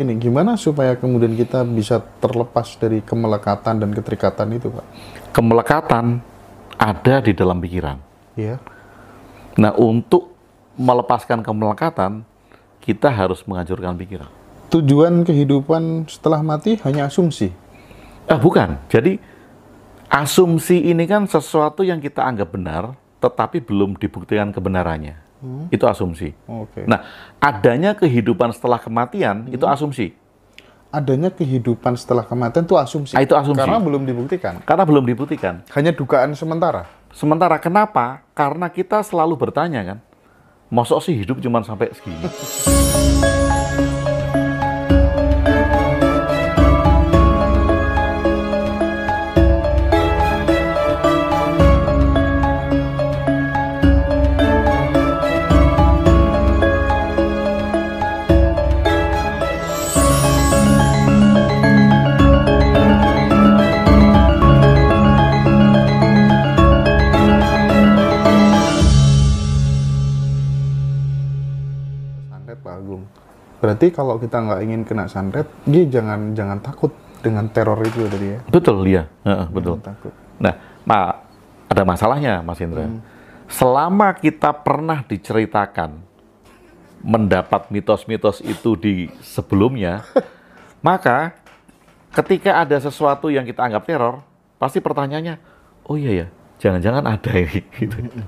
ini gimana supaya kemudian kita bisa terlepas dari kemelekatan dan keterikatan itu pak kemelekatan ada di dalam pikiran Iya. nah untuk melepaskan kemelekatan kita harus menghancurkan pikiran tujuan kehidupan setelah mati hanya asumsi ah bukan jadi asumsi ini kan sesuatu yang kita anggap benar tetapi belum dibuktikan kebenarannya hmm. itu asumsi. Okay. Nah, adanya kehidupan setelah kematian hmm. itu asumsi. Adanya kehidupan setelah kematian itu asumsi. Nah, itu asumsi. Karena belum dibuktikan. Karena belum dibuktikan. Hanya dugaan sementara. Sementara kenapa? Karena kita selalu bertanya kan, mosok sih hidup cuma sampai segini. Berarti kalau kita nggak ingin kena santet, dia jangan jangan takut dengan teror itu tadi ya. Betul dia, uh, betul. takut. Nah, ma ada masalahnya Mas Indra. Hmm. Selama kita pernah diceritakan mendapat mitos-mitos itu di sebelumnya, maka ketika ada sesuatu yang kita anggap teror, pasti pertanyaannya, oh iya ya, jangan-jangan ada ini. Ya? Gitu. Hmm.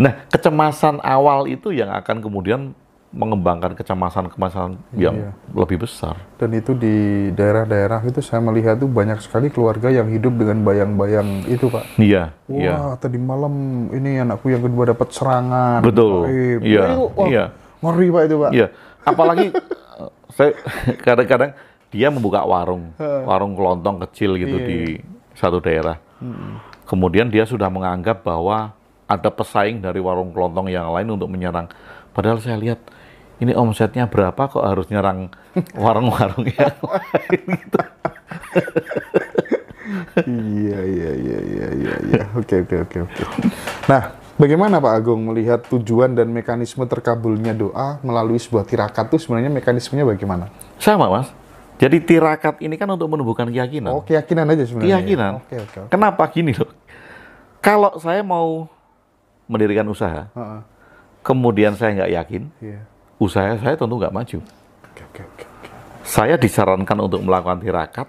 Nah, kecemasan awal itu yang akan kemudian mengembangkan kecemasan-kecemasan yang iya. lebih besar. Dan itu di daerah-daerah itu saya melihat tuh banyak sekali keluarga yang hidup dengan bayang-bayang itu, Pak. Iya. Wah, iya. tadi malam ini anakku yang kedua dapat serangan. Betul. Oh, Iya. Iya. iya. Ngeri, Pak itu, Pak. Iya. Apalagi eh, saya kadang-kadang dia membuka warung, warung kelontong kecil gitu iya. di iya. satu daerah. Hmm. Kemudian dia sudah menganggap bahwa ada pesaing dari warung kelontong yang lain untuk menyerang. Padahal saya lihat ini omsetnya berapa kok harus nyerang warung-warung yang lain gitu. iya iya iya iya iya iya. Oke oke oke oke. Nah, bagaimana Pak Agung melihat tujuan dan mekanisme terkabulnya doa melalui sebuah tirakat itu sebenarnya mekanismenya bagaimana? Sama, Mas. Jadi tirakat ini kan untuk menumbuhkan keyakinan. Oh, keyakinan aja sebenarnya. Ya? Keyakinan. Ya. Oke, oke, oke. Kenapa gini loh? Kalau saya mau mendirikan usaha, uh -uh. kemudian saya nggak yakin, yeah usaha saya tentu nggak maju. saya disarankan untuk melakukan tirakat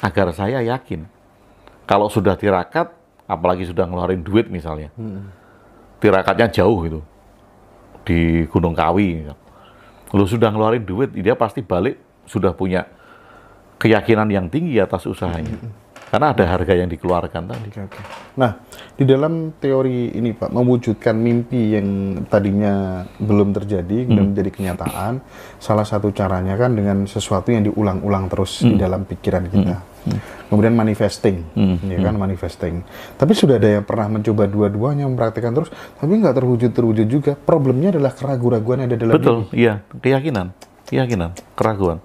agar saya yakin kalau sudah tirakat, apalagi sudah ngeluarin duit misalnya, hmm. tirakatnya jauh itu di Gunung Kawi. Lu sudah ngeluarin duit, dia pasti balik sudah punya keyakinan yang tinggi atas usahanya. Hmm. Karena ada harga yang dikeluarkan tadi. Oke, oke. Nah, di dalam teori ini Pak, mewujudkan mimpi yang tadinya belum terjadi hmm. dan menjadi kenyataan, salah satu caranya kan dengan sesuatu yang diulang-ulang terus hmm. di dalam pikiran kita. Hmm. hmm. Kemudian manifesting, hmm. ya kan hmm. manifesting. Tapi sudah ada yang pernah mencoba dua-duanya mempraktikkan terus, tapi nggak terwujud terwujud juga. Problemnya adalah keraguan-keraguan yang ada dalam Betul, diri. iya keyakinan, keyakinan, keraguan.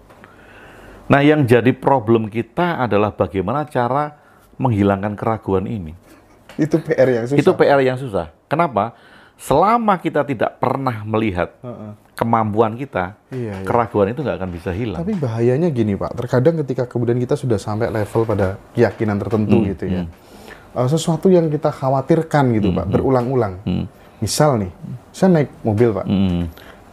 Nah, yang jadi problem kita adalah bagaimana cara menghilangkan keraguan ini. Itu PR yang susah. Itu PR yang susah. Kenapa? Selama kita tidak pernah melihat uh -uh. kemampuan kita, iya, iya. keraguan itu nggak akan bisa hilang. Tapi bahayanya gini Pak, terkadang ketika kemudian kita sudah sampai level pada keyakinan tertentu hmm, gitu ya, hmm. Uh, sesuatu yang kita khawatirkan gitu hmm, Pak, hmm. berulang-ulang. Hmm. Misal nih, saya naik mobil Pak, hmm.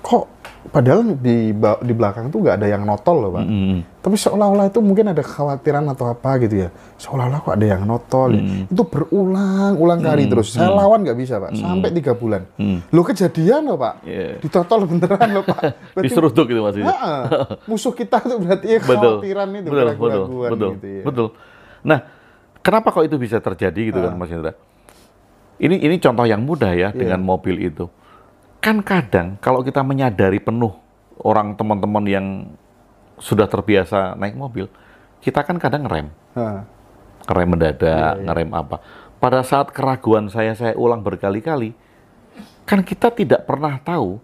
kok Padahal di di belakang tuh nggak ada yang notol loh pak. Mm -hmm. Tapi seolah-olah itu mungkin ada kekhawatiran atau apa gitu ya. Seolah-olah kok ada yang notol. Ya. Mm -hmm. Itu berulang-ulang kali mm -hmm. terus. Saya mm. lawan nggak bisa pak. Mm -hmm. Sampai tiga bulan. Mm -hmm. Lo kejadian loh pak. Yeah. Ditotol beneran loh pak. Berarti, tuh gitu maksudnya. Nah, musuh kita tuh berarti ya kekhawatiran betul. itu. Betul, betul, betul, gitu ya. betul. Nah, kenapa kok itu bisa terjadi gitu ah. kan Mas Indra? Ini ini contoh yang mudah ya yeah. dengan mobil itu Bahkan kadang kalau kita menyadari penuh orang teman-teman yang sudah terbiasa naik mobil, kita kan kadang ngerem. Ha. Ngerem mendadak, ya, ya. ngerem apa. Pada saat keraguan saya, saya ulang berkali-kali, kan kita tidak pernah tahu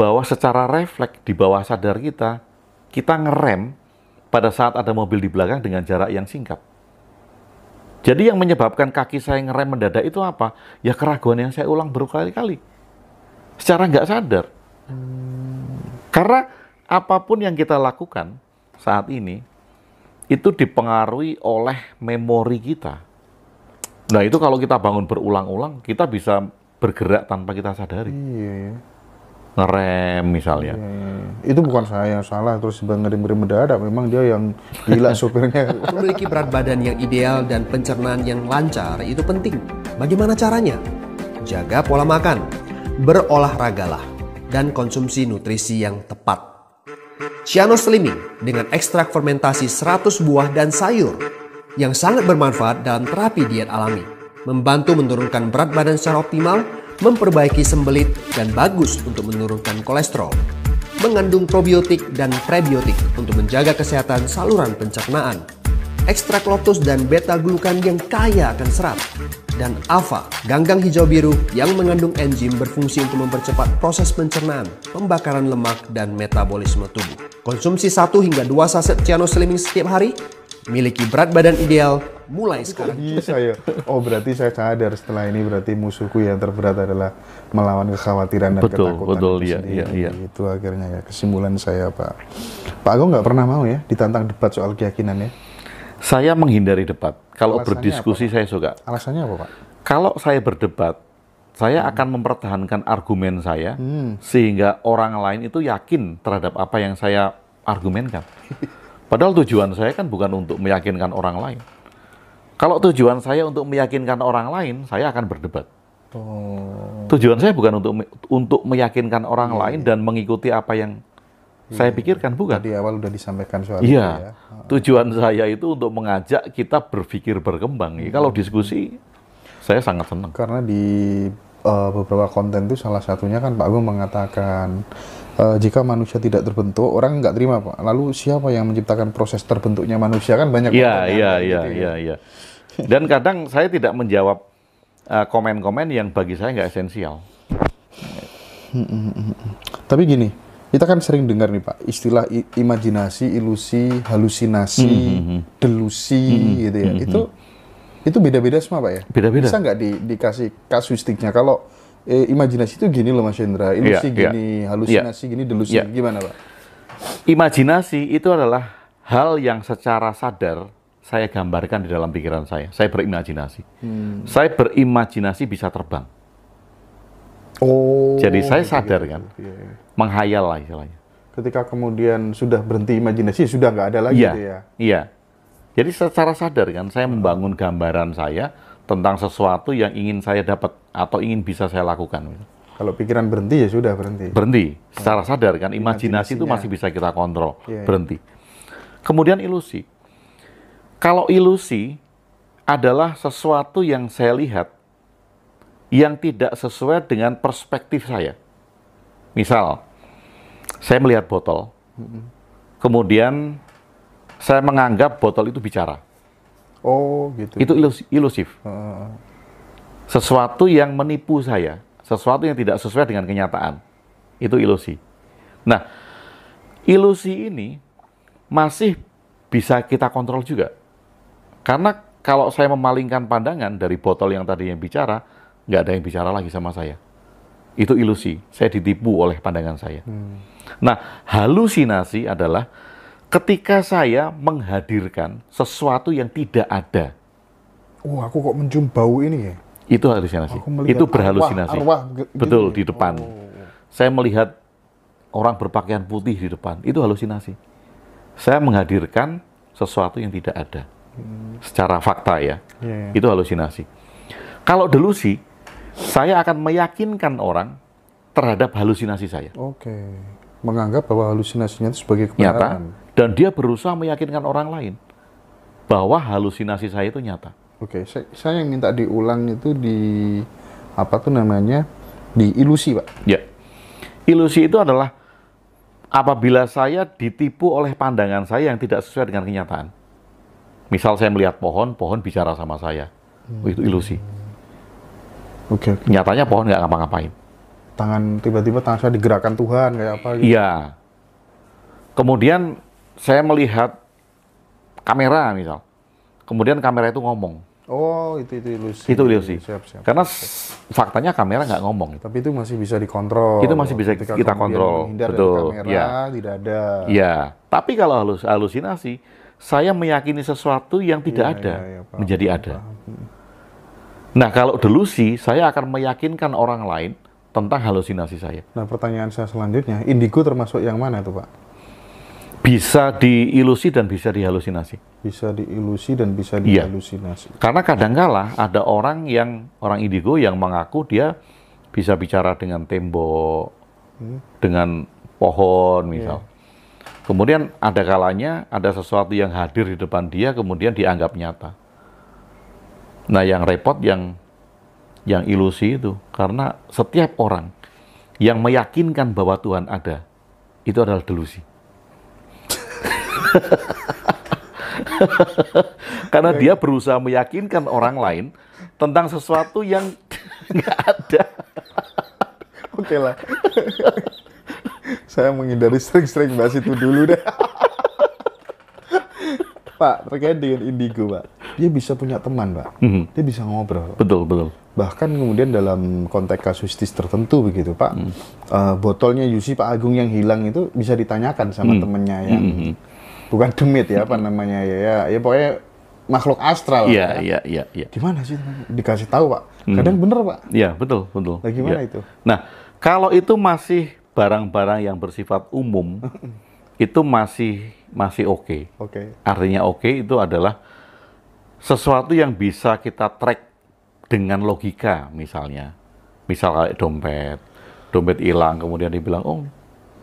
bahwa secara refleks di bawah sadar kita, kita ngerem pada saat ada mobil di belakang dengan jarak yang singkat. Jadi yang menyebabkan kaki saya ngerem mendadak itu apa? Ya keraguan yang saya ulang berkali-kali secara nggak sadar. Karena apapun yang kita lakukan saat ini itu dipengaruhi oleh memori kita. Nah itu kalau kita bangun berulang-ulang, kita bisa bergerak tanpa kita sadari. Iya, iya. Ngerem misalnya. Iya, iya. iya. Itu bukan saya yang salah, terus ngerem-ngerem mendadak. Memang dia yang gila sopirnya. Memiliki berat badan yang ideal dan pencernaan yang lancar itu penting. Bagaimana caranya? Jaga pola makan, berolahragalah dan konsumsi nutrisi yang tepat. Ciano Slimming dengan ekstrak fermentasi 100 buah dan sayur yang sangat bermanfaat dalam terapi diet alami, membantu menurunkan berat badan secara optimal, memperbaiki sembelit dan bagus untuk menurunkan kolesterol, mengandung probiotik dan prebiotik untuk menjaga kesehatan saluran pencernaan, ekstrak lotus dan beta glukan yang kaya akan serat, dan AVA, ganggang hijau biru yang mengandung enzim berfungsi untuk mempercepat proses pencernaan, pembakaran lemak, dan metabolisme tubuh. Konsumsi 1 hingga 2 saset Slimming setiap hari, miliki berat badan ideal, mulai sekarang. Bisa ya. Oh berarti saya sadar setelah ini berarti musuhku yang terberat adalah melawan kekhawatiran dan betul, ketakutan. Betul, betul, iya, iya, iya. Itu akhirnya ya kesimpulan saya Pak. Pak Agung nggak pernah mau ya ditantang debat soal keyakinan ya. Saya menghindari debat. Kalau Alasannya berdiskusi apa, saya suka. Alasannya apa, Pak? Kalau saya berdebat, saya hmm. akan mempertahankan argumen saya hmm. sehingga orang lain itu yakin terhadap apa yang saya argumenkan. Padahal tujuan saya kan bukan untuk meyakinkan orang lain. Kalau tujuan saya untuk meyakinkan orang lain, saya akan berdebat. Oh. Tujuan saya bukan untuk untuk meyakinkan orang hmm. lain iya. dan mengikuti apa yang saya pikirkan bukan di awal sudah disampaikan soal iya, ya. tujuan saya itu untuk mengajak kita berpikir berkembang ya, hmm. kalau diskusi saya sangat senang karena di uh, beberapa konten itu salah satunya kan Pak Agung mengatakan uh, jika manusia tidak terbentuk orang nggak terima Pak lalu siapa yang menciptakan proses terbentuknya manusia kan banyak iya iya iya gitu ya. iya iya dan kadang saya tidak menjawab komen eh, komen-komen yang bagi saya nggak esensial hmm, hmm, hmm, tapi gini kita kan sering dengar nih Pak, istilah imajinasi, ilusi, halusinasi, mm -hmm. delusi mm -hmm. gitu ya. Mm -hmm. Itu hmm. itu beda-beda semua Pak ya? Beda-beda. Bisa nggak di, dikasih kasuistiknya? Kalau eh, imajinasi itu gini loh Mas Hendra, iya, ilusi yeah, gini, yeah. halusinasi yeah. gini, delusi yeah. gimana Pak? Imajinasi itu adalah hal yang secara sadar saya gambarkan di dalam pikiran saya. Saya berimajinasi. Hmm. Saya berimajinasi bisa terbang Oh. Jadi saya sadar gitu. kan, ya. menghayal lah istilahnya. Ketika kemudian sudah berhenti imajinasi, sudah nggak ada lagi iya, gitu ya? Iya. Jadi secara sadar kan, saya membangun gambaran saya tentang sesuatu yang ingin saya dapat atau ingin bisa saya lakukan. Kalau pikiran berhenti ya sudah berhenti. Berhenti. Secara oh, sadar kan, imajinasi itu masih bisa kita kontrol. ya. berhenti. Kemudian ilusi. Kalau ilusi adalah sesuatu yang saya lihat yang tidak sesuai dengan perspektif saya. Misal, saya melihat botol, kemudian saya menganggap botol itu bicara. Oh, gitu. Itu ilus ilusif. Sesuatu yang menipu saya, sesuatu yang tidak sesuai dengan kenyataan. Itu ilusi. Nah, ilusi ini masih bisa kita kontrol juga. Karena kalau saya memalingkan pandangan dari botol yang tadi yang bicara, nggak ada yang bicara lagi sama saya. Itu ilusi. Saya ditipu oleh pandangan saya. Hmm. Nah, halusinasi adalah ketika saya menghadirkan sesuatu yang tidak ada. Oh, aku kok mencium bau ini ya? Itu halusinasi. Itu berhalusinasi. Arwah, arwah, gitu Betul ya? di depan. Oh, oh, oh. Saya melihat orang berpakaian putih di depan. Itu halusinasi. Saya menghadirkan sesuatu yang tidak ada. Hmm. Secara fakta ya. Yeah. Iya. Itu halusinasi. Kalau delusi saya akan meyakinkan orang terhadap halusinasi saya. Oke. Menganggap bahwa halusinasinya itu sebagai kebenaran. Nyata. Dan dia berusaha meyakinkan orang lain bahwa halusinasi saya itu nyata. Oke, saya, saya yang minta diulang itu di apa tuh namanya di ilusi, Pak. Ya. Ilusi itu adalah apabila saya ditipu oleh pandangan saya yang tidak sesuai dengan kenyataan. Misal saya melihat pohon, pohon bicara sama saya. Hmm. Itu ilusi. Oke. Okay, Nyatanya pohon nggak ngapa-ngapain. Tangan tiba-tiba tangan saya digerakkan Tuhan kayak apa? Gitu. Iya. Kemudian saya melihat kamera misal. Kemudian kamera itu ngomong. Oh, itu itu ilusi. Itu ilusi. Siap, siap. Karena faktanya kamera nggak ngomong. Tapi itu masih bisa dikontrol. Itu masih bisa Ketika kita kontrol. Betul. kamera, ya. tidak ada. Iya. Tapi kalau halus halusinasi, saya meyakini sesuatu yang tidak ya, ada ya, ya, menjadi ada. Paham. Nah, kalau delusi, saya akan meyakinkan orang lain tentang halusinasi saya. Nah, pertanyaan saya selanjutnya, indigo termasuk yang mana itu, Pak? Bisa diilusi dan bisa dihalusinasi. Bisa diilusi dan bisa iya. dihalusinasi. Iya. Karena kadangkala ada orang yang orang indigo yang mengaku dia bisa bicara dengan tembok, hmm. dengan pohon iya. misal. Yeah. Kemudian ada kalanya ada sesuatu yang hadir di depan dia kemudian dianggap nyata. Nah, yang repot yang yang ilusi itu karena setiap orang yang meyakinkan bahwa Tuhan ada itu adalah delusi. karena dia berusaha meyakinkan orang lain tentang sesuatu yang nggak ada. Oke lah. Saya menghindari sering-sering bahas itu dulu deh. Pak, terkait dengan indigo, Pak dia bisa punya teman, Pak. Mm -hmm. Dia bisa ngobrol. Betul, betul. Bahkan kemudian dalam konteks kasuistis tertentu begitu, Pak. Mm. Uh, botolnya Yusi Pak Agung yang hilang itu bisa ditanyakan sama mm. temennya yang mm -hmm. bukan demit ya, apa namanya ya, ya, ya pokoknya makhluk astral. Iya, ya. iya, iya, iya, iya. Gimana sih Dikasih tahu, Pak. Mhm. Kadang bener, Pak. Iya, betul, betul. Nah, gimana iya. itu? Nah, kalau itu masih barang-barang yang bersifat umum, itu masih masih oke. Okay. Oke. Okay. Artinya oke okay itu adalah sesuatu yang bisa kita track dengan logika misalnya. Misal kayak dompet, dompet hilang kemudian dibilang, oh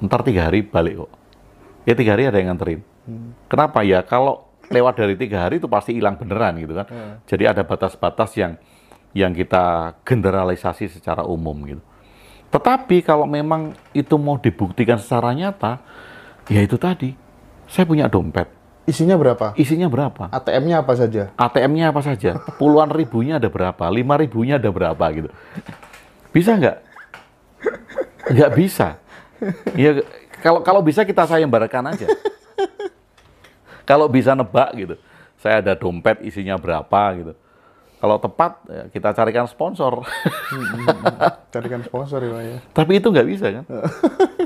ntar tiga hari balik kok. Ya tiga hari ada yang nganterin. Hmm. Kenapa ya? Kalau lewat dari tiga hari itu pasti hilang beneran gitu kan. Hmm. Jadi ada batas-batas yang yang kita generalisasi secara umum gitu. Tetapi kalau memang itu mau dibuktikan secara nyata, ya itu tadi. Saya punya dompet, Isinya berapa? Isinya berapa? ATM-nya apa saja? ATM-nya apa saja? Puluhan ribunya ada berapa? Lima ribunya ada berapa gitu? Bisa nggak? Nggak bisa. Ya kalau kalau bisa kita barekan aja. Kalau bisa nebak gitu, saya ada dompet isinya berapa gitu. Kalau tepat ya kita carikan sponsor. carikan sponsor ya. ya. Tapi itu nggak bisa kan?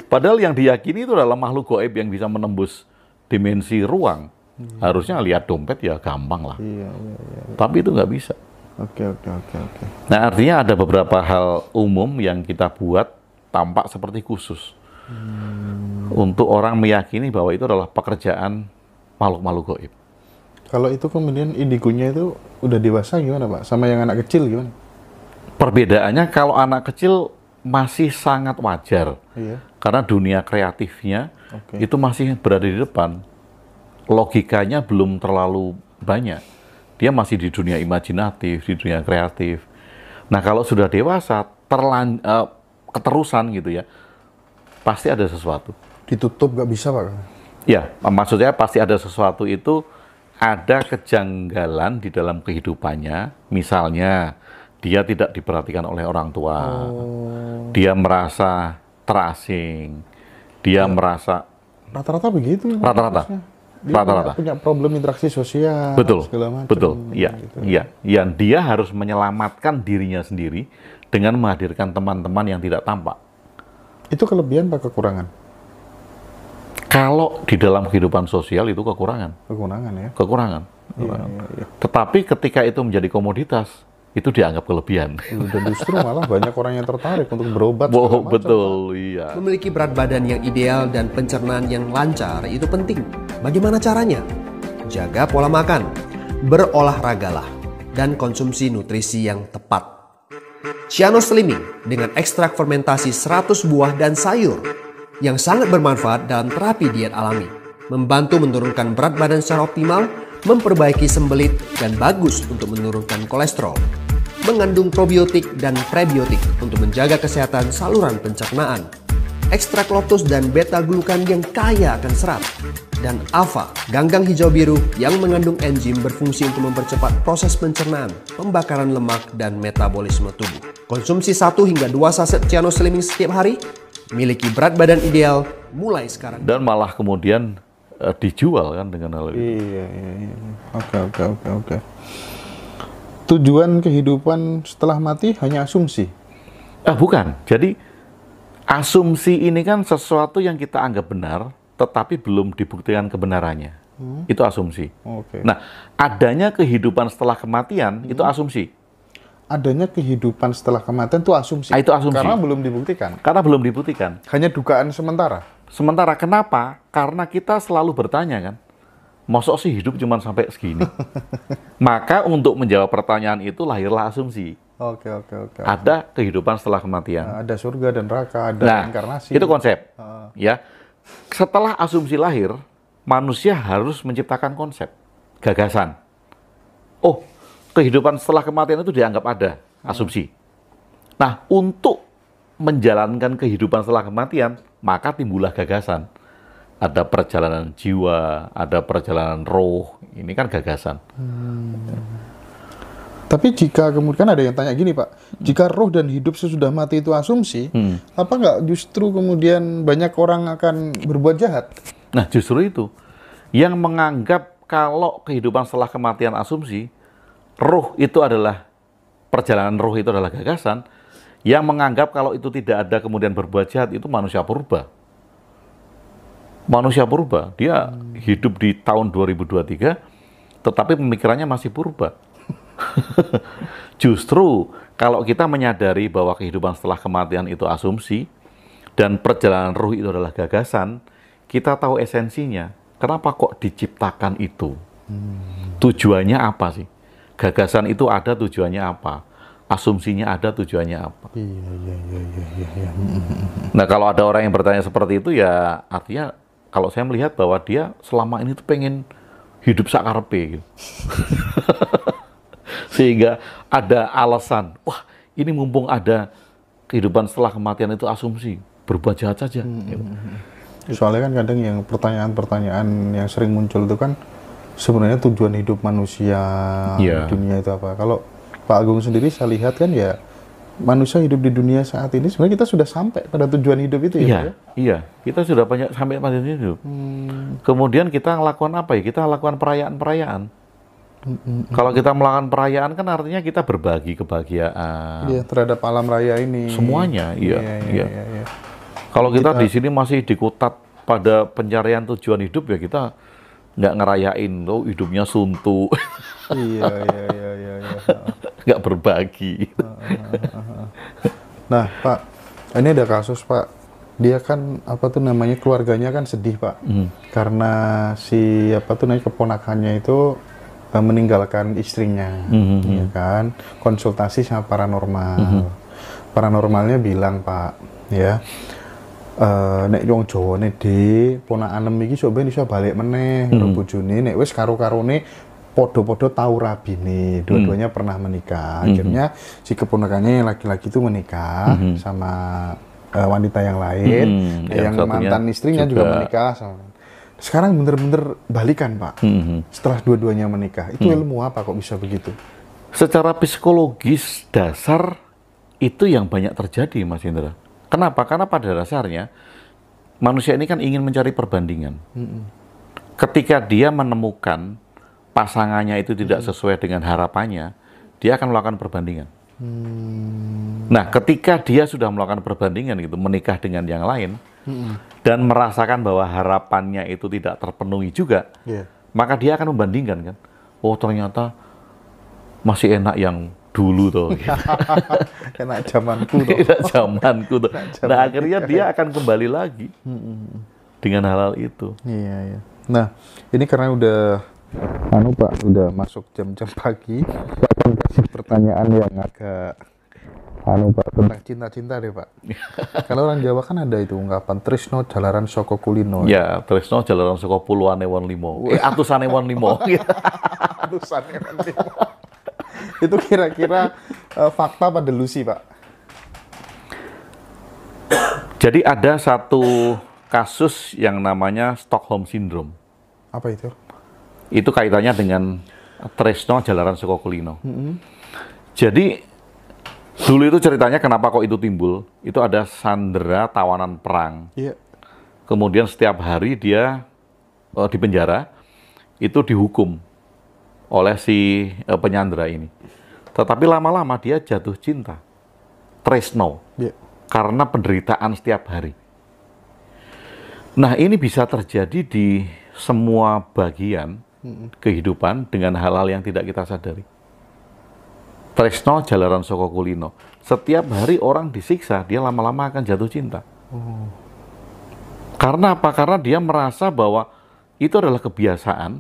Padahal yang diyakini itu adalah makhluk goib yang bisa menembus dimensi ruang. Hmm. Harusnya lihat dompet ya gampang lah. Iya, iya, iya, iya. Tapi itu nggak bisa. Oke, oke, oke, oke. Nah, artinya ada beberapa hal umum yang kita buat tampak seperti khusus. Hmm. Untuk orang meyakini bahwa itu adalah pekerjaan makhluk-makhluk goib. Kalau itu kemudian indikunya itu udah dewasa gimana Pak? Sama yang anak kecil gimana? Perbedaannya kalau anak kecil masih sangat wajar. Iya. Karena dunia kreatifnya, okay. itu masih berada di depan. Logikanya belum terlalu banyak. Dia masih di dunia imajinatif, di dunia kreatif. Nah kalau sudah dewasa, terlan, uh, keterusan gitu ya, pasti ada sesuatu. Ditutup nggak bisa pak? Ya, maksudnya pasti ada sesuatu itu ada kejanggalan di dalam kehidupannya. Misalnya dia tidak diperhatikan oleh orang tua, oh. dia merasa terasing, dia ya. merasa rata-rata begitu rata-rata rata-rata punya, problem interaksi sosial betul segala macam, betul iya gitu. iya yang iya. dia harus menyelamatkan dirinya sendiri dengan menghadirkan teman-teman yang tidak tampak itu kelebihan atau kekurangan kalau di dalam kehidupan sosial itu kekurangan kekurangan ya kekurangan, kekurangan. Ya, ya, ya. tetapi ketika itu menjadi komoditas itu dianggap kelebihan. Iya, dan justru malah banyak orang yang tertarik untuk berobat. Oh, macam, betul, kan? iya. Memiliki berat badan yang ideal dan pencernaan yang lancar itu penting. Bagaimana caranya? Jaga pola makan, berolahragalah, dan konsumsi nutrisi yang tepat. Ciano Slimming dengan ekstrak fermentasi 100 buah dan sayur yang sangat bermanfaat dalam terapi diet alami. Membantu menurunkan berat badan secara optimal memperbaiki sembelit, dan bagus untuk menurunkan kolesterol. Mengandung probiotik dan prebiotik untuk menjaga kesehatan saluran pencernaan. Ekstrak lotus dan beta-glukan yang kaya akan serat. Dan AVA, ganggang hijau biru yang mengandung enzim berfungsi untuk mempercepat proses pencernaan, pembakaran lemak, dan metabolisme tubuh. Konsumsi 1 hingga 2 saset ciano slimming setiap hari, miliki berat badan ideal mulai sekarang. Dan malah kemudian uh, dijual kan dengan hal itu. Iya, iya, iya. Oke, oke, oke, oke. Tujuan kehidupan setelah mati hanya asumsi. Ah, bukan. Jadi asumsi ini kan sesuatu yang kita anggap benar tetapi belum dibuktikan kebenarannya. Hmm. Itu asumsi. Okay. Nah, adanya kehidupan setelah kematian hmm. itu asumsi adanya kehidupan setelah kematian itu asumsi. Ah, itu asumsi. Karena belum dibuktikan. Karena belum dibuktikan. Hanya dugaan sementara. Sementara kenapa? Karena kita selalu bertanya kan, mosok sih hidup cuma sampai segini. Maka untuk menjawab pertanyaan itu lahirlah asumsi. Oke oke oke. Ada kehidupan setelah kematian. Nah, ada surga dan neraka, ada nah, inkarnasi. Itu konsep. Uh. Ya. Setelah asumsi lahir, manusia harus menciptakan konsep, gagasan. Oh, kehidupan setelah kematian itu dianggap ada hmm. asumsi. Nah, untuk menjalankan kehidupan setelah kematian, maka timbullah gagasan. Ada perjalanan jiwa, ada perjalanan roh. Ini kan gagasan. Hmm. Tapi jika kemudian kan ada yang tanya gini Pak, jika roh dan hidup sesudah mati itu asumsi, hmm. apa nggak justru kemudian banyak orang akan berbuat jahat? Nah justru itu, yang menganggap kalau kehidupan setelah kematian asumsi, ruh itu adalah perjalanan ruh itu adalah gagasan yang menganggap kalau itu tidak ada kemudian berbuat jahat itu manusia purba. Manusia purba, dia hmm. hidup di tahun 2023 tetapi pemikirannya masih purba. Justru kalau kita menyadari bahwa kehidupan setelah kematian itu asumsi dan perjalanan ruh itu adalah gagasan, kita tahu esensinya. Kenapa kok diciptakan itu? Hmm. Tujuannya apa sih? gagasan itu ada tujuannya apa, asumsinya ada tujuannya apa. Iya, iya, iya, iya, iya. Nah kalau ada orang yang bertanya seperti itu ya artinya kalau saya melihat bahwa dia selama ini tuh pengen hidup sakarpe gitu. Sehingga ada alasan, wah ini mumpung ada kehidupan setelah kematian itu asumsi, berbuat jahat saja. Hmm. Gitu. Soalnya kan kadang yang pertanyaan-pertanyaan yang sering muncul itu kan sebenarnya tujuan hidup manusia yeah. dunia itu apa? Kalau Pak Agung sendiri saya lihat kan ya manusia hidup di dunia saat ini sebenarnya kita sudah sampai pada tujuan hidup itu ya. Iya, yeah. iya. Kita sudah banyak sampai pada tujuan hidup. Hmm. Kemudian kita lakukan apa ya? Kita lakukan perayaan-perayaan. Kalau kita melakukan perayaan kan artinya kita berbagi kebahagiaan. Iya, terhadap alam raya ini. Semuanya, iya, iya. iya, iya. iya, iya. Kalau kita, kita di sini masih dikutat pada pencarian tujuan hidup ya kita nggak ngerayain lo oh, hidupnya suntuk iya iya iya iya, iya. nggak berbagi nah pak ini ada kasus pak dia kan apa tuh namanya keluarganya kan sedih pak hmm. karena si apa tuh namanya keponakannya itu eh, meninggalkan istrinya hmm. hmm ya hmm. kan konsultasi sama paranormal hmm. hmm. paranormalnya bilang pak ya Eh, nek wong Jawa nih di ponakan iki sok ben iso balik meneh hmm. karo hmm. bojone nek wis karo-karone podo-podo tahu rabine hmm. dua-duanya hmm. pernah menikah hmm. akhirnya si keponakannya laki-laki itu menikah hmm. sama uh, wanita yang lain hmm. Eh, yang, yang mantan istrinya juga, juga menikah sama sekarang bener-bener balikan pak hmm. setelah dua-duanya menikah itu hmm. ilmu apa kok bisa begitu secara psikologis dasar itu yang banyak terjadi mas Indra Kenapa? Karena pada dasarnya manusia ini kan ingin mencari perbandingan. Mm-hmm. Ketika dia menemukan pasangannya itu tidak mm sesuai dengan harapannya, dia akan melakukan perbandingan. Hmm. Nah, ketika dia sudah melakukan perbandingan gitu, menikah dengan yang lain hmm. dan merasakan bahwa harapannya itu tidak terpenuhi juga, yeah. maka dia akan membandingkan kan, oh ternyata masih enak yang dulu toh. Gitu. Enak zamanku toh. Enak zamanku toh. Nah akhirnya dia akan kembali lagi dengan halal itu. Iya iya. Nah ini karena udah anu Pak udah masuk jam-jam pagi. kasih pertanyaan yang agak anu Pak tentang cinta-cinta deh Pak. Kalau orang Jawa kan ada itu ungkapan Trisno Jalaran Soko Kulino. Ya, Trisno Jalaran Soko Puluan Ewan Limo. Eh, atusan Ewan Limo. atusan Ewan Limo. itu kira-kira uh, fakta apa delusi pak? Jadi ada satu kasus yang namanya Stockholm Syndrome. Apa itu? Itu kaitannya dengan Tresno Jalaran Sukokulino. Mm -hmm. Jadi dulu itu ceritanya kenapa kok itu timbul? Itu ada sandera tawanan perang. Yeah. Kemudian setiap hari dia uh, di penjara itu dihukum oleh si uh, penyandra ini. Tetapi lama-lama dia jatuh cinta, tresno, yeah. karena penderitaan setiap hari. Nah ini bisa terjadi di semua bagian kehidupan dengan hal-hal yang tidak kita sadari. Tresno jalaran Soko Kulino. Setiap hari orang disiksa, dia lama-lama akan jatuh cinta. Oh. Karena apa? Karena dia merasa bahwa itu adalah kebiasaan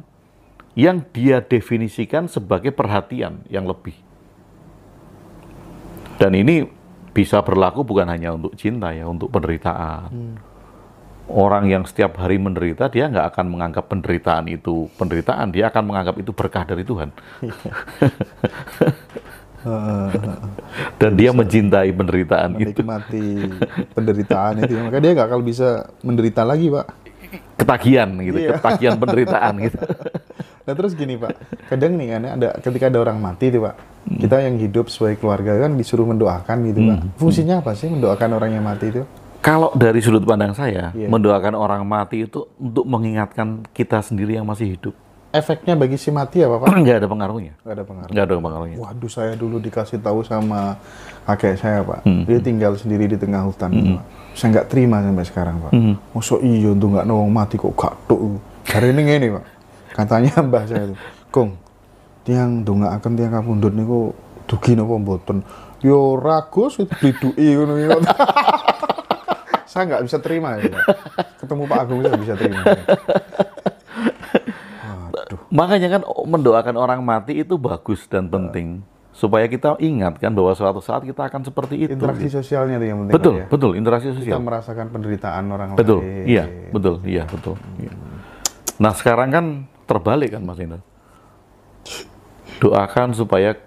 yang dia definisikan sebagai perhatian yang lebih. Dan ini bisa berlaku bukan hanya untuk cinta ya, untuk penderitaan. Hmm. Orang yang setiap hari menderita, dia nggak akan menganggap penderitaan itu penderitaan, dia akan menganggap itu berkah dari Tuhan. Iya. dan dia mencintai penderitaan menikmati itu. penderitaan itu maka dia nggak akan bisa menderita lagi pak ketagihan gitu iya. ketagihan penderitaan gitu nah terus gini pak kadang nih kan ada ketika ada orang mati tuh pak hmm. kita yang hidup sebagai keluarga kan disuruh mendoakan gitu hmm. pak fungsinya hmm. apa sih mendoakan orang yang mati itu kalau dari sudut pandang saya yeah. mendoakan orang mati itu untuk mengingatkan kita sendiri yang masih hidup efeknya bagi si mati apa pak? Enggak ada pengaruhnya. Nggak ada pengaruh. Nggak ada pengaruhnya. Waduh, saya dulu dikasih tahu sama kakek saya pak, hmm. dia tinggal sendiri di tengah hutan. Hmm. pak. Saya nggak terima sampai sekarang pak. Hmm. Masuk iya tuh nggak nawang mati kok kado. tuh. Hari ini ini pak. Katanya mbah saya itu, kong, tiang akan tiang kapundhut niku dugi nopo mboten?" Yo ya ragus itu diduki ngono Saya nggak bisa terima ya. Ketemu Pak Agung saya bisa terima. Waduh. Makanya kan mendoakan orang mati itu bagus dan iya. penting. supaya kita ingat kan bahwa suatu saat kita akan seperti itu. Interaksi sosialnya itu yang penting. Betul, ya? betul, interaksi sosial. Kita merasakan penderitaan orang betul, lain. Betul, iya, betul, iya, betul. Hmm. Iya. Nah, sekarang kan terbalik kan Mas Indra. Doakan supaya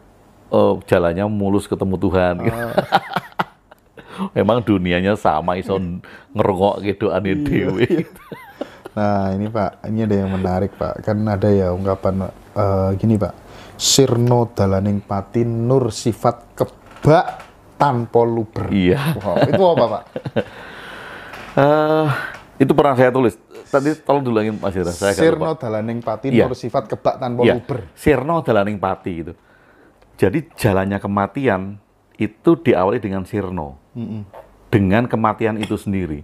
uh, jalannya mulus ketemu Tuhan. Uh. Gitu. Memang dunianya sama iso iya. ngerungok gitu ane iya, dewi. Iya. Nah ini Pak, ini ada yang menarik Pak. Kan ada ya ungkapan uh, gini Pak. Sirno dalaning pati nur sifat kebak tanpa luber. Iya. Wow, itu apa Pak? Uh, itu pernah saya tulis Tadi tolong dulangin Mas Hira, Saya iya. iya. Sirno Dalaning Pati ya. sifat kebak tanpa ya. luber. Sirno Dalaning Pati itu. Jadi jalannya kematian itu diawali dengan Sirno. Mm -mm. Dengan kematian itu sendiri.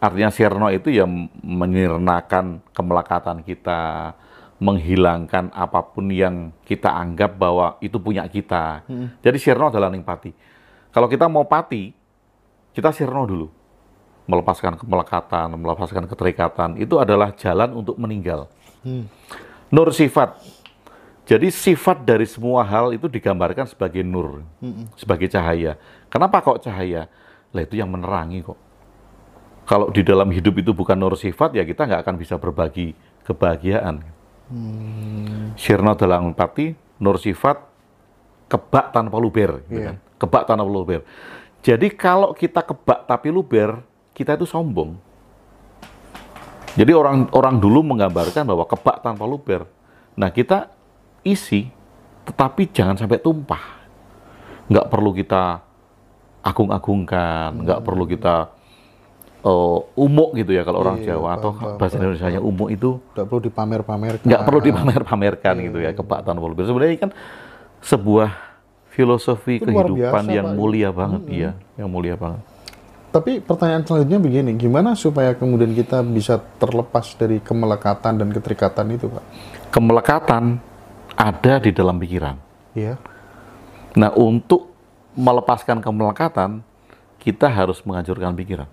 Artinya Sirno itu yang menyirnakan kemelakatan kita, menghilangkan apapun yang kita anggap bahwa itu punya kita. Mm -mm. Jadi Sirno adalah Pati. Kalau kita mau pati, kita Sirno dulu melepaskan kemelekatan, melepaskan keterikatan, itu adalah jalan untuk meninggal. Hmm. Nur sifat. Jadi sifat dari semua hal itu digambarkan sebagai nur, hmm. sebagai cahaya. Kenapa kok cahaya? Lah itu yang menerangi kok. Kalau di dalam hidup itu bukan nur sifat, ya kita nggak akan bisa berbagi kebahagiaan. Hmm. Sirna dalam empati, nur sifat, kebak tanpa luber. Gitu yeah. kan? Kebak tanpa luber. Jadi kalau kita kebak tapi luber, kita itu sombong. Jadi orang orang dulu menggambarkan bahwa kebak tanpa luber. Nah kita isi, tetapi jangan sampai tumpah. Nggak perlu kita agung-agungkan, nggak perlu kita uh, umuk gitu ya kalau orang iya, Jawa atau bahasa Indonesia umuk itu nggak perlu dipamer-pamerkan. Nggak perlu dipamer-pamerkan gitu ya iya. kebak tanpa luber. Sebenarnya kan sebuah filosofi kehidupan biasa, yang Pak. mulia banget, hmm. ya, yang mulia banget tapi pertanyaan selanjutnya begini, gimana supaya kemudian kita bisa terlepas dari kemelekatan dan keterikatan itu, Pak? Kemelekatan ada di dalam pikiran. Iya. Nah, untuk melepaskan kemelekatan, kita harus menghancurkan pikiran.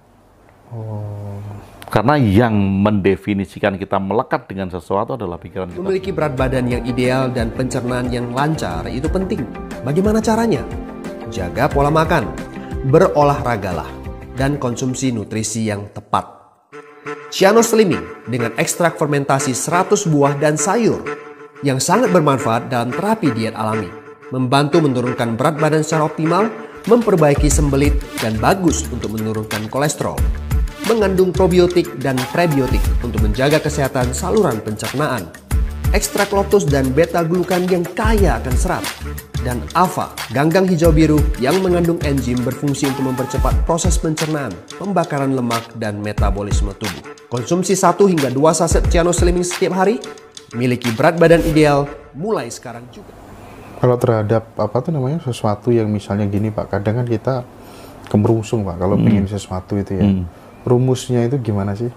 Oh. Karena yang mendefinisikan kita melekat dengan sesuatu adalah pikiran kita. Memiliki berat badan yang ideal dan pencernaan yang lancar itu penting. Bagaimana caranya? Jaga pola makan, berolahragalah dan konsumsi nutrisi yang tepat. Ciano Slimming dengan ekstrak fermentasi 100 buah dan sayur yang sangat bermanfaat dalam terapi diet alami, membantu menurunkan berat badan secara optimal, memperbaiki sembelit, dan bagus untuk menurunkan kolesterol. Mengandung probiotik dan prebiotik untuk menjaga kesehatan saluran pencernaan, ekstrak lotus dan beta glukan yang kaya akan serat. Dan AVA, ganggang hijau biru yang mengandung enzim berfungsi untuk mempercepat proses pencernaan, pembakaran lemak, dan metabolisme tubuh. Konsumsi 1 hingga 2 saset Ciano Slimming setiap hari, miliki berat badan ideal mulai sekarang juga. Kalau terhadap apa tuh namanya sesuatu yang misalnya gini Pak, kadang kan kita kemerungsung Pak kalau hmm. pengen sesuatu itu ya. Hmm. Rumusnya itu gimana sih?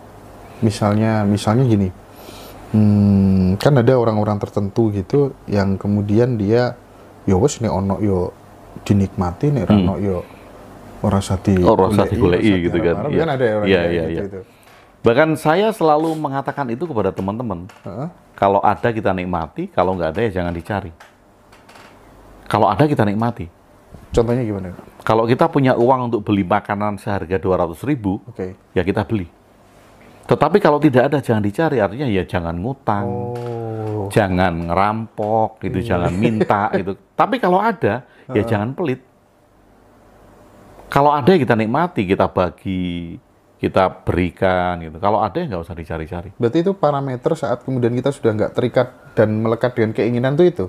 Misalnya misalnya gini, hmm, kan ada orang-orang tertentu gitu yang kemudian dia yo wes nih ono yo dinikmati nih rano hmm. yo orang sati orang sati gitu kan, kan iya. kan ada iya, iya, gitu, iya. bahkan saya selalu mengatakan itu kepada teman-teman huh? kalau ada kita nikmati kalau nggak ada ya jangan dicari kalau ada kita nikmati contohnya gimana kalau kita punya uang untuk beli makanan seharga dua ratus ribu okay. ya kita beli tetapi kalau tidak ada jangan dicari, artinya ya jangan ngutang, oh. jangan ngerampok gitu, hmm. jangan minta gitu. Tapi kalau ada ya jangan pelit. Kalau ada kita nikmati, kita bagi, kita berikan gitu. Kalau ada nggak usah dicari-cari. Berarti itu parameter saat kemudian kita sudah nggak terikat dan melekat dengan keinginan itu itu.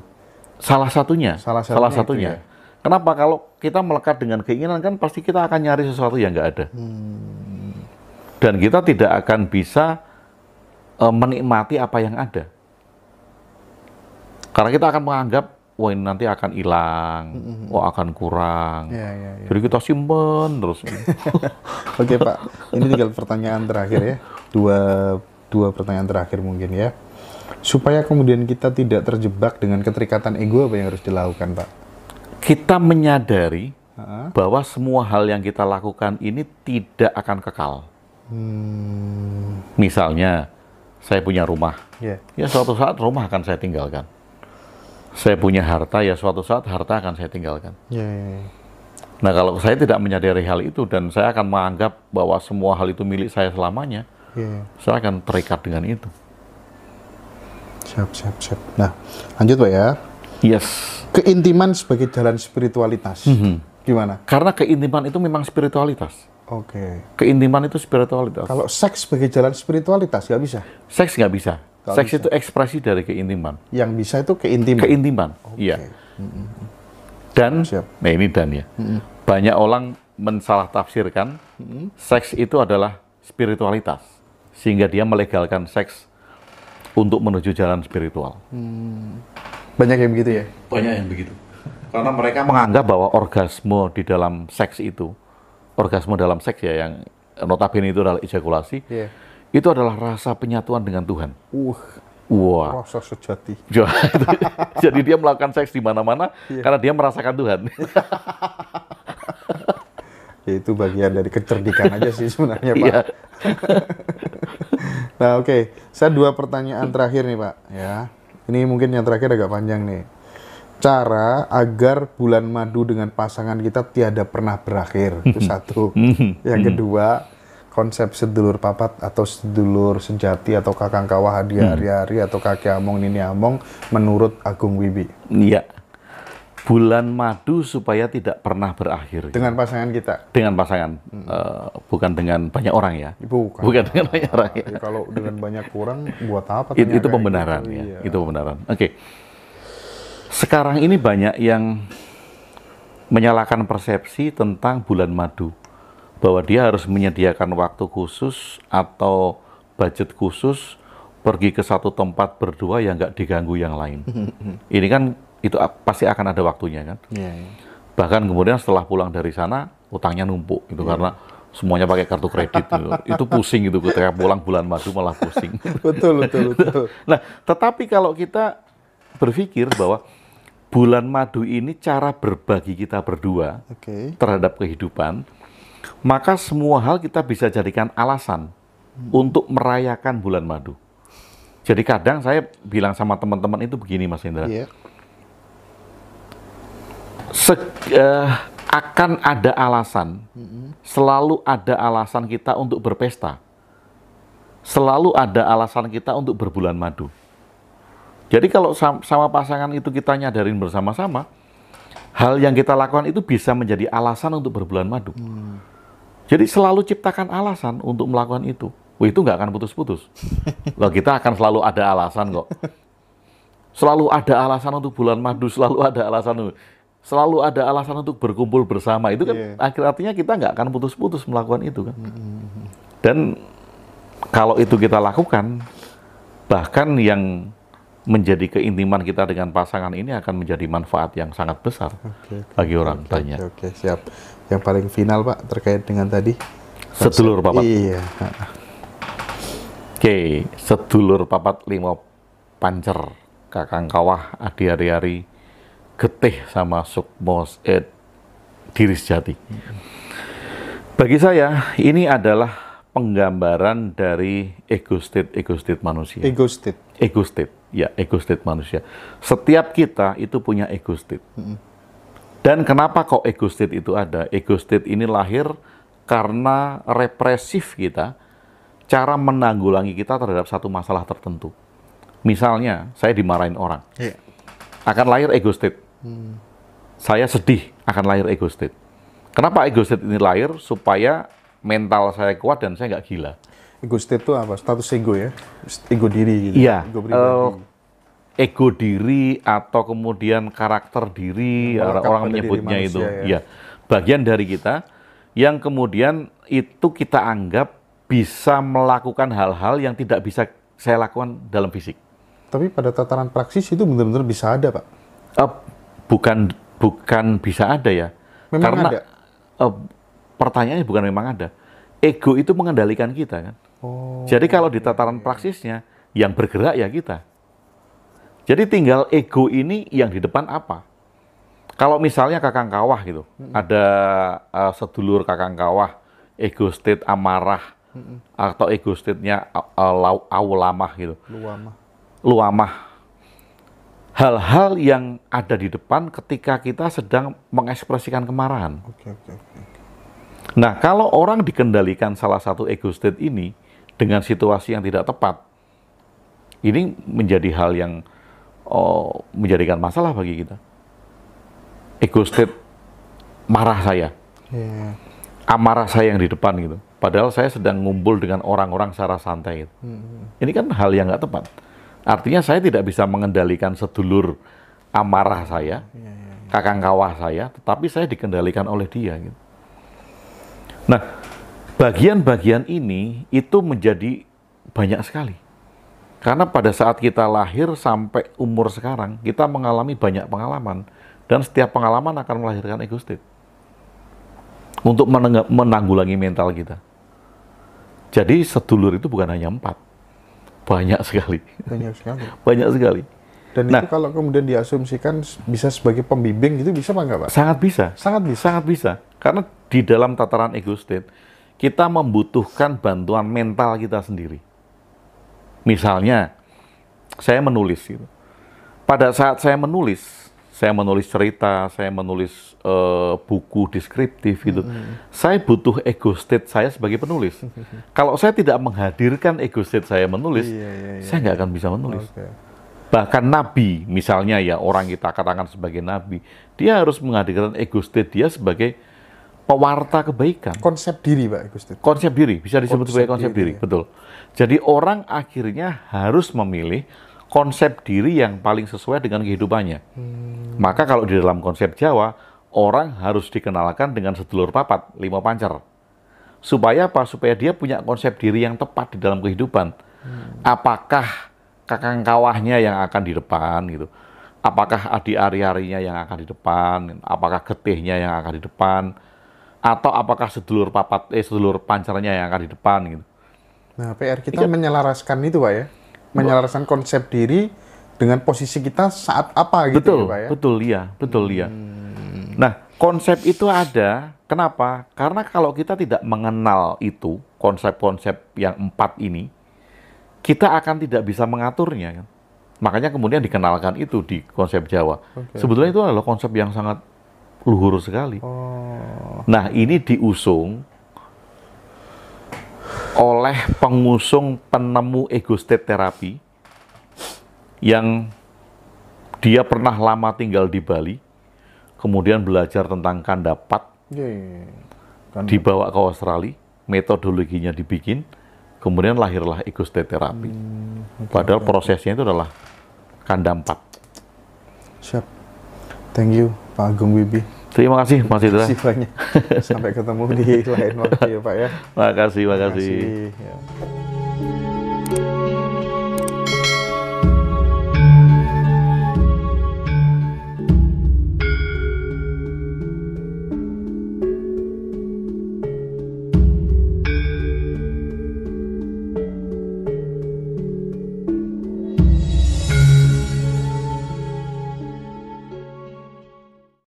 Salah satunya. Salah satunya. Salah satunya. Ya? Kenapa kalau kita melekat dengan keinginan kan pasti kita akan nyari sesuatu yang nggak ada. Hmm dan kita tidak akan bisa uh, menikmati apa yang ada. Karena kita akan menganggap wah ini nanti akan hilang, wah akan kurang. Ya, ya, ya. Jadi kita simpen terus. Oke Pak, ini tinggal pertanyaan terakhir ya. Dua dua pertanyaan terakhir mungkin ya. Supaya kemudian kita tidak terjebak dengan keterikatan ego apa yang harus dilakukan Pak? Kita menyadari bahwa semua hal yang kita lakukan ini tidak akan kekal. Hmm. Misalnya, saya punya rumah. Yeah. Ya suatu saat rumah akan saya tinggalkan. Saya punya harta, ya suatu saat harta akan saya tinggalkan. Ya, ya, ya. Nah kalau saya tidak menyadari hal itu dan saya akan menganggap bahwa semua hal itu milik saya selamanya, yeah. saya akan terikat dengan itu. Siap, siap, siap. Nah, lanjut Pak ya. Yes. Keintiman sebagai jalan spiritualitas. Mm -hmm. Gimana? Karena keintiman itu memang spiritualitas Oke. Okay. Keintiman itu spiritualitas. Kalau seks sebagai jalan spiritualitas nggak bisa. Seks nggak bisa. Gak seks bisa. itu ekspresi dari keintiman. Yang bisa itu keintiman. Keintiman. Iya. Okay. Dan, Siap. nah ini dan ya. Mm mm Banyak orang mensalah tafsirkan seks itu adalah spiritualitas, sehingga dia melegalkan seks untuk menuju jalan spiritual. Hmm. Banyak yang begitu ya. Banyak yang begitu. Karena mereka menganggap bahwa orgasme di dalam seks itu orgasme dalam seks ya yang notabene itu adalah ejakulasi. Yeah. Itu adalah rasa penyatuan dengan Tuhan. Uh. Wah. Wow. Rasa sejati. Jadi dia melakukan seks di mana-mana yeah. karena dia merasakan Tuhan. Ya, itu bagian dari kecerdikan aja sih sebenarnya, Pak. Yeah. nah, oke. Okay. Saya dua pertanyaan terakhir nih, Pak, ya. Ini mungkin yang terakhir agak panjang nih cara agar bulan madu dengan pasangan kita tiada pernah berakhir. Itu satu. Mhm. Yang mhm. kedua, konsep sedulur papat atau sedulur sejati atau kakang kawah hadiah mhm. hari-hari atau kakek among nini among menurut Agung Wibi. Iya. Bulan madu supaya tidak pernah berakhir. Dengan pasangan kita. Dengan pasangan, hmm. uh, bukan dengan banyak orang ya. Bukan. Bukan dengan banyak orang. Ya. Kalau dengan banyak orang buat apa? itu pembenaran gitu, ya. Iya. Itu pembenaran. Oke. Okay sekarang ini banyak yang menyalahkan persepsi tentang bulan madu bahwa dia harus menyediakan waktu khusus atau budget khusus pergi ke satu tempat berdua yang nggak diganggu yang lain. Ini kan itu pasti akan ada waktunya kan. Yeah, yeah. Bahkan kemudian setelah pulang dari sana utangnya numpuk itu yeah. karena semuanya pakai kartu kredit gitu. itu pusing gitu ketika pulang bulan madu malah pusing. betul betul betul. Nah, tetapi kalau kita berpikir bahwa bulan madu ini cara berbagi kita berdua okay. terhadap kehidupan, maka semua hal kita bisa jadikan alasan hmm. untuk merayakan bulan madu. Jadi kadang saya bilang sama teman-teman itu begini Mas Indra. Yeah. Se uh, akan ada alasan, hmm. selalu ada alasan kita untuk berpesta. Selalu ada alasan kita untuk berbulan madu. Jadi kalau sama pasangan itu kita nyadarin bersama-sama, hal yang kita lakukan itu bisa menjadi alasan untuk berbulan madu. Hmm. Jadi selalu ciptakan alasan untuk melakukan itu. Wah itu nggak akan putus-putus. Loh kita akan selalu ada alasan kok. Selalu ada alasan untuk bulan madu, selalu ada alasan selalu ada alasan untuk berkumpul bersama itu kan yeah. akhir artinya kita nggak akan putus-putus melakukan itu kan hmm, hmm, hmm, dan kalau itu kita lakukan bahkan yang menjadi keintiman kita dengan pasangan ini akan menjadi manfaat yang sangat besar oke, oke, bagi orang oke, banyak. Oke, oke, siap. Yang paling final Pak terkait dengan tadi sedulur papat. Iya. Oke, sedulur papat lima pancer, kakang kawah adi hari-hari getih sama sukmo eh, diri sejati. Bagi saya ini adalah penggambaran dari ego state ego state manusia. Ego state. Ego state ya ego state manusia. Setiap kita itu punya ego state. Hmm. Dan kenapa kok ego state itu ada? Ego state ini lahir karena represif kita, cara menanggulangi kita terhadap satu masalah tertentu. Misalnya, saya dimarahin orang. Yeah. Akan lahir ego state. Hmm. Saya sedih akan lahir ego state. Kenapa ego state ini lahir? Supaya mental saya kuat dan saya nggak gila. Ego state itu apa? Status ego ya? Ego diri gitu. Iya. Ego Uh, ego diri atau kemudian karakter diri orang, orang menyebutnya diri itu. Ya. ya. Bagian dari kita yang kemudian itu kita anggap bisa melakukan hal-hal yang tidak bisa saya lakukan dalam fisik. Tapi pada tataran praksis itu benar-benar bisa ada, Pak. Uh, bukan bukan bisa ada ya. Memang Karena ada. Uh, pertanyaannya bukan memang ada. Ego itu mengendalikan kita kan Oh. Jadi kalau di tataran praksisnya, yang bergerak ya kita. Jadi tinggal ego ini yang di depan apa. Kalau misalnya kakang kawah gitu, mm -hmm. ada uh, sedulur kakang kawah, ego state amarah, mm -hmm. atau ego state-nya uh, aulamah gitu. Luamah. Luamah. Hal-hal yang ada di depan ketika kita sedang mengekspresikan kemarahan. Okay, okay, okay. Nah, kalau orang dikendalikan salah satu ego state ini, dengan situasi yang tidak tepat, ini menjadi hal yang oh, menjadikan masalah bagi kita. Ego state marah saya, yeah. amarah saya yang di depan gitu. Padahal saya sedang ngumpul dengan orang-orang secara santai. Gitu. Mm-hmm. Ini kan hal yang nggak tepat. Artinya saya tidak bisa mengendalikan sedulur amarah saya, yeah, yeah, iya. kakang kawah saya, tetapi saya dikendalikan oleh dia. Gitu. Nah, bagian-bagian ini itu menjadi banyak sekali. Karena pada saat kita lahir sampai umur sekarang, kita mengalami banyak pengalaman. Dan setiap pengalaman akan melahirkan ego state. Untuk menanggulangi mental kita. Jadi sedulur itu bukan hanya empat. Banyak sekali. Banyak sekali. banyak sekali. Dan nah, itu kalau kemudian diasumsikan bisa sebagai pembimbing itu bisa apa enggak Pak? Sangat bisa. Sangat bisa. Sangat bisa. Karena di dalam tataran ego state, kita membutuhkan bantuan mental kita sendiri. Misalnya, saya menulis gitu. Pada saat saya menulis, saya menulis cerita, saya menulis uh, buku deskriptif gitu. Mm-hmm. Saya butuh ego state saya sebagai penulis. Kalau saya tidak menghadirkan ego state saya menulis, yeah, yeah, yeah. saya nggak akan bisa menulis. Okay. Bahkan nabi, misalnya ya orang kita katakan sebagai nabi, dia harus menghadirkan ego state dia sebagai pewarta kebaikan. Konsep diri, Pak Gusti. Konsep diri, bisa disebut konsep sebagai konsep diri, diri. Ya. betul. Jadi orang akhirnya harus memilih konsep diri yang paling sesuai dengan kehidupannya. Hmm. Maka kalau di dalam konsep Jawa, orang harus dikenalkan dengan sedulur papat, lima pancar. Supaya apa? Supaya dia punya konsep diri yang tepat di dalam kehidupan. Hmm. Apakah kakang kawahnya yang akan di depan gitu? Apakah adi ari-arinya yang akan di depan? Apakah getihnya yang akan di depan? atau apakah sedulur papat eh sedulur pancarnya yang akan di depan gitu. Nah, PR kita Ika, menyelaraskan itu, Pak ya. Menyelaraskan konsep diri dengan posisi kita saat apa gitu betul, ya, Pak ya. Betul, iya, betul, iya. Hmm. Nah, konsep itu ada. Kenapa? Karena kalau kita tidak mengenal itu, konsep-konsep yang empat ini, kita akan tidak bisa mengaturnya kan? Makanya kemudian dikenalkan itu di konsep Jawa. Okay. Sebetulnya itu adalah konsep yang sangat luhur sekali. Oh. Nah, ini diusung oleh pengusung penemu ego state terapi yang dia pernah lama tinggal di Bali, kemudian belajar tentang kandapat, yeah, yeah. Iya. Kandapat. dibawa ke Australia, metodologinya dibikin, kemudian lahirlah ego state terapi. Hmm, okay, Padahal okay. prosesnya itu adalah kandapat. Siap. Thank you, Pak Agung Wibi. Terima kasih Mas Indra. Terima kasih banyak. Sampai ketemu di lain waktu ya Pak ya. Makasih, makasih. kasih. ya.